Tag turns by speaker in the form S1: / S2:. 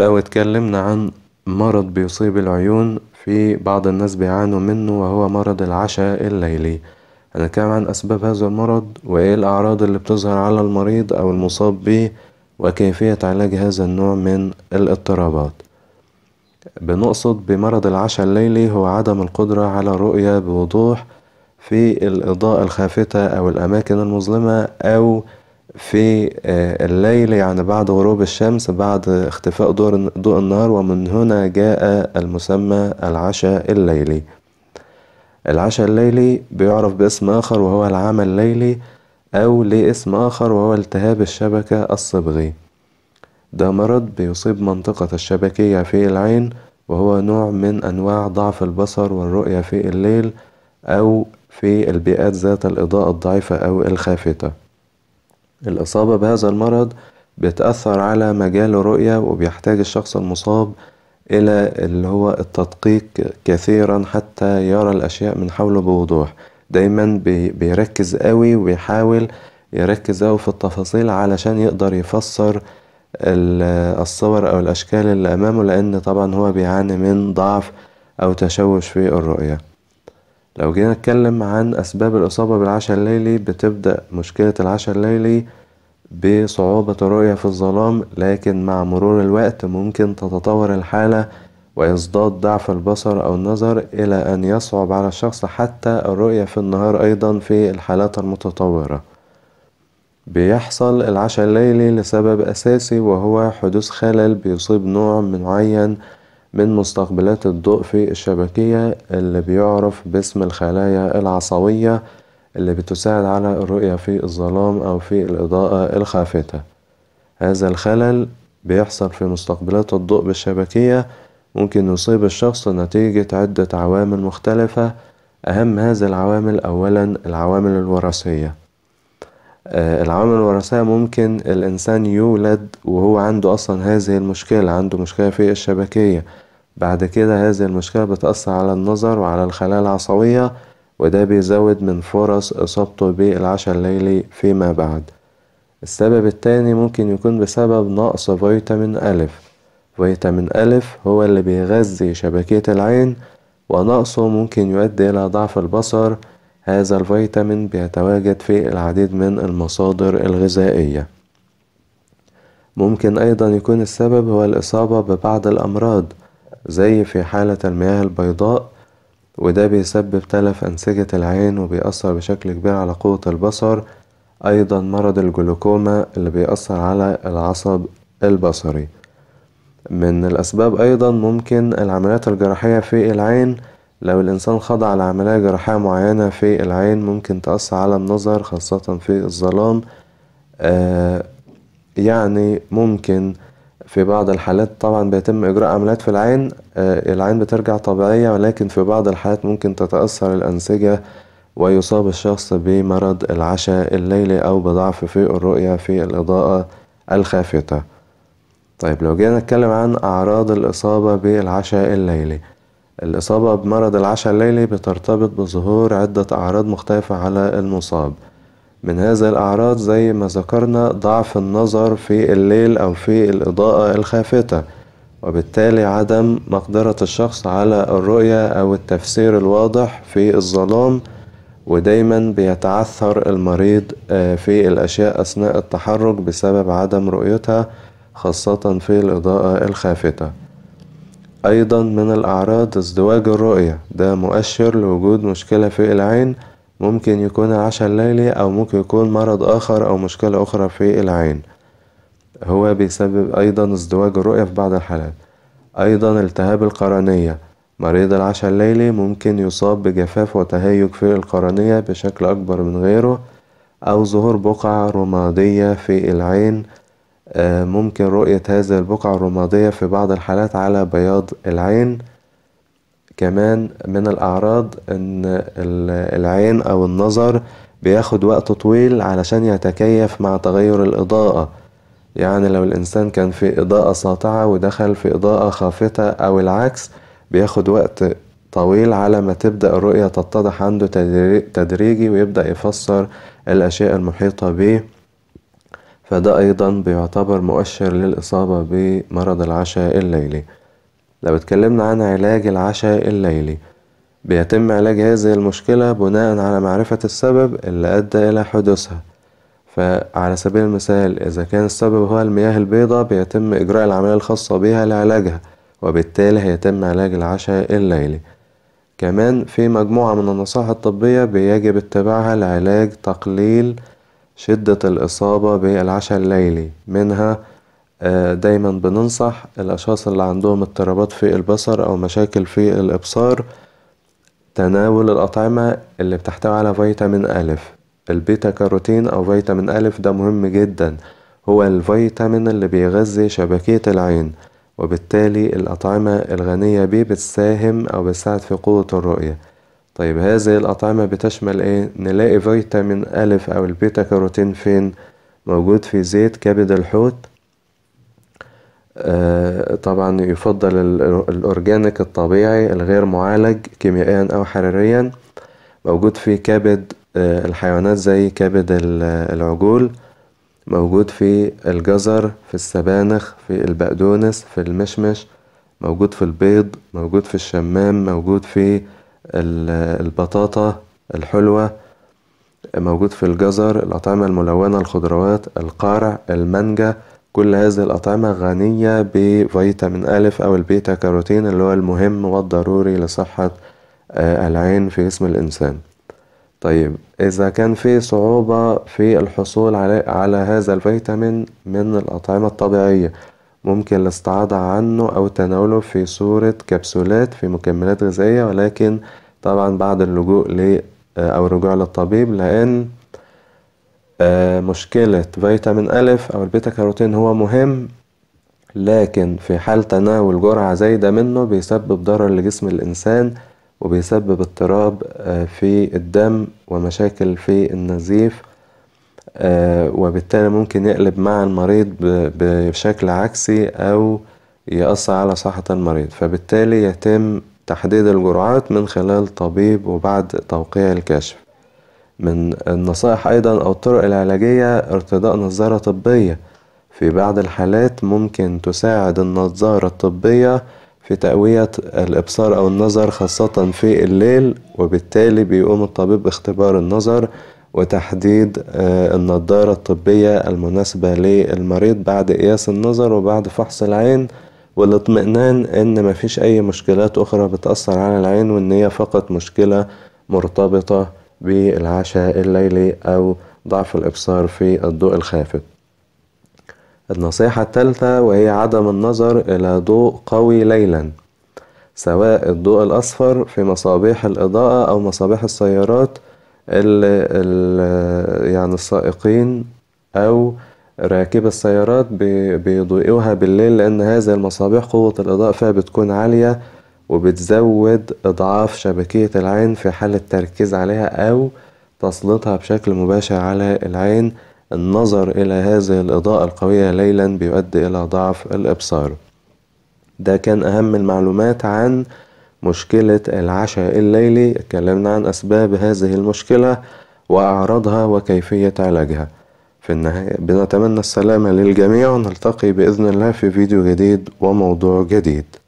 S1: لو اتكلمنا عن مرض بيصيب العيون في بعض الناس بيعانوا منه وهو مرض العشاء الليلي هنتكلم عن أسباب هذا المرض وإيه الأعراض اللي بتظهر على المريض أو المصاب به وكيفية علاج هذا النوع من الاضطرابات بنقصد بمرض العشاء الليلي هو عدم القدرة على رؤية بوضوح في الإضاءة الخافتة أو الأماكن المظلمة أو في آه، الليل يعني بعد غروب الشمس بعد اختفاء ضوء النهار ومن هنا جاء المسمى العشاء الليلي العشاء الليلي بيعرف باسم آخر وهو العمل الليلي أو ليه اسم آخر وهو التهاب الشبكة الصبغي ده مرض بيصيب منطقة الشبكية في العين وهو نوع من أنواع ضعف البصر والرؤية في الليل أو في البيئات ذات الإضاءة الضعيفة أو الخافتة الإصابة بهذا المرض بتأثر على مجال الرؤية وبيحتاج الشخص المصاب إلى اللي هو التدقيق كثيرا حتى يرى الأشياء من حوله بوضوح دايما بيركز قوي وبيحاول يركز قوي في التفاصيل علشان يقدر يفسر الصور أو الأشكال اللي أمامه لأن طبعا هو بيعاني من ضعف أو تشوش في الرؤية لو جينا نتكلم عن أسباب الإصابة بالعشاء الليلي بتبدأ مشكلة العشاء الليلي بصعوبة الرؤية في الظلام لكن مع مرور الوقت ممكن تتطور الحالة ويزداد ضعف البصر أو النظر إلى أن يصعب على الشخص حتى الرؤية في النهار أيضا في الحالات المتطورة بيحصل العشاء الليلي لسبب أساسي وهو حدوث خلل بيصيب نوع معين من من مستقبلات الضوء في الشبكية اللي بيعرف باسم الخلايا العصوية اللي بتساعد على الرؤية في الظلام أو في الإضاءة الخافتة هذا الخلل بيحصل في مستقبلات الضوء بالشبكية ممكن يصيب الشخص نتيجة عدة عوامل مختلفة أهم هذه العوامل أولا العوامل الوراثية آه، العوامل الوراثية ممكن الإنسان يولد وهو عنده أصلا هذه المشكلة عنده مشكلة في الشبكية بعد كده هذه المشكلة بتأثر على النظر وعلى الخلايا العصبية وده بيزود من فرص إصابته بالعشاء الليلي فيما بعد السبب التاني ممكن يكون بسبب نقص فيتامين ألف فيتامين ألف هو اللي بيغذي شبكية العين ونقصه ممكن يؤدي إلى ضعف البصر هذا الفيتامين بيتواجد في العديد من المصادر الغذائية ممكن أيضا يكون السبب هو الإصابة ببعض الأمراض زي في حالة المياه البيضاء وده بيسبب تلف أنسجة العين وبيأثر بشكل كبير على قوة البصر أيضا مرض الجلوكوما اللي بيأثر على العصب البصري من الأسباب أيضا ممكن العمليات الجراحية في العين لو الإنسان خضع لعملية جراحية معينة في العين ممكن تأثر على النظر خاصة في الظلام آه، يعني ممكن في بعض الحالات طبعا بيتم إجراء عمليات في العين آه، العين بترجع طبيعية ولكن في بعض الحالات ممكن تتأثر الأنسجة ويصاب الشخص بمرض العشاء الليلي أو بضعف في الرؤية في الإضاءة الخافتة طيب لو جينا نتكلم عن أعراض الإصابة بالعشاء الليلي الإصابة بمرض العشاء الليلي بترتبط بظهور عدة أعراض مختلفة على المصاب من هذه الأعراض زي ما ذكرنا ضعف النظر في الليل أو في الإضاءة الخافتة وبالتالي عدم مقدرة الشخص على الرؤية أو التفسير الواضح في الظلام ودايما بيتعثر المريض آه، في الأشياء أثناء التحرك بسبب عدم رؤيتها خاصة في الإضاءة الخافتة أيضا من الأعراض ازدواج الرؤية ده مؤشر لوجود مشكلة في العين ممكن يكون عشا ليلي أو ممكن يكون مرض آخر أو مشكلة أخرى في العين هو بيسبب أيضا ازدواج الرؤية في بعض الحالات أيضا التهاب القرنية مريض العشا الليلي ممكن يصاب بجفاف وتهيج في القرنية بشكل أكبر من غيره أو ظهور بقع رمادية في العين آه، ممكن رؤية هذه البقعة الرمادية في بعض الحالات على بياض العين كمان من الأعراض إن العين أو النظر بياخد وقت طويل علشان يتكيف مع تغير الإضاءة يعني لو الإنسان كان في إضاءة ساطعة ودخل في إضاءة خافتة أو العكس بياخد وقت طويل على ما تبدأ الرؤية تتضح عنده تدريجي ويبدأ يفسر الأشياء المحيطة بيه فده أيضا بيعتبر مؤشر للإصابة بمرض العشاء الليلي لو اتكلمنا عن علاج العشاء الليلي بيتم علاج هذه المشكلة بناء على معرفة السبب اللي أدى إلى حدوثها فعلى سبيل المثال إذا كان السبب هو المياه البيضاء بيتم إجراء العملية الخاصة بها لعلاجها وبالتالي هيتم علاج العشاء الليلي كمان في مجموعة من النصائح الطبية بيجب اتباعها لعلاج تقليل شدة الإصابة بالعشاء الليلي منها آه، دايما بننصح الأشخاص اللي عندهم اضطرابات في البصر أو مشاكل في الإبصار تناول الأطعمة اللي بتحتوي على فيتامين ألف البيتا كاروتين أو فيتامين ألف ده مهم جدا هو الفيتامين اللي بيغذي شبكية العين وبالتالي الأطعمة الغنية بيه بتساهم أو بتساعد في قوة الرؤية طيب هذه الأطعمة بتشمل إيه؟ نلاقي فيتامين ألف أو البيتا كاروتين فين؟ موجود في زيت كبد الحوت آه، طبعا يفضل الأورجانيك الطبيعي الغير معالج كيميائيا أو حراريا موجود في كبد آه، الحيوانات زي كبد العجول موجود في الجزر في السبانخ في البقدونس في المشمش موجود في البيض موجود في الشمام موجود في البطاطا الحلوة موجود في الجزر الأطعمة الملونة الخضروات القارع المانجا كل هذه الأطعمة غنية بفيتامين ألف أو البيتا كاروتين اللي هو المهم والضروري لصحة آه، العين في جسم الإنسان طيب إذا كان في صعوبة في الحصول على هذا الفيتامين من الأطعمة الطبيعية ممكن الاستعاضة عنه أو تناوله في صورة كبسولات في مكملات غذائية ولكن طبعا بعد اللجوء ل آه، أو الرجوع للطبيب لأن آه، مشكلة فيتامين ألف أو البيتا كاروتين هو مهم لكن في حال تناول جرعة زايدة منه بيسبب ضرر لجسم الإنسان وبيسبب اضطراب آه، في الدم ومشاكل في النزيف آه، وبالتالي ممكن يقلب مع المريض بشكل عكسي أو يأثر على صحة المريض فبالتالي يتم تحديد الجرعات من خلال طبيب وبعد توقيع الكشف من النصائح أيضا أو الطرق العلاجية ارتداء نظارة طبية في بعض الحالات ممكن تساعد النظارة الطبية في تقوية الإبصار أو النظر خاصة في الليل وبالتالي بيقوم الطبيب باختبار النظر وتحديد آه، النضارة الطبية المناسبة للمريض بعد قياس النظر وبعد فحص العين والاطمئنان ان مفيش اي مشكلات اخرى بتأثر على العين وان هي فقط مشكلة مرتبطة بالعشاء الليلي او ضعف الابصار في الضوء الخافت النصيحة الثالثة وهي عدم النظر إلى ضوء قوي ليلا سواء الضوء الأصفر في مصابيح الإضاءة أو مصابيح السيارات الـ الـ يعني السائقين أو راكب السيارات بيضوئوها بالليل لأن هذه المصابيح قوة الإضاءة فيها بتكون عالية وبتزود إضعاف شبكية العين في حال التركيز عليها أو تسليطها بشكل مباشر على العين النظر إلى هذه الإضاءة القوية ليلا بيؤدي إلى ضعف الإبصار ده كان أهم المعلومات عن مشكلة العشاء الليلي اتكلمنا عن أسباب هذه المشكلة وأعراضها وكيفية علاجها في النهاية بنتمنى السلامة للجميع ونلتقي بإذن الله في فيديو جديد وموضوع جديد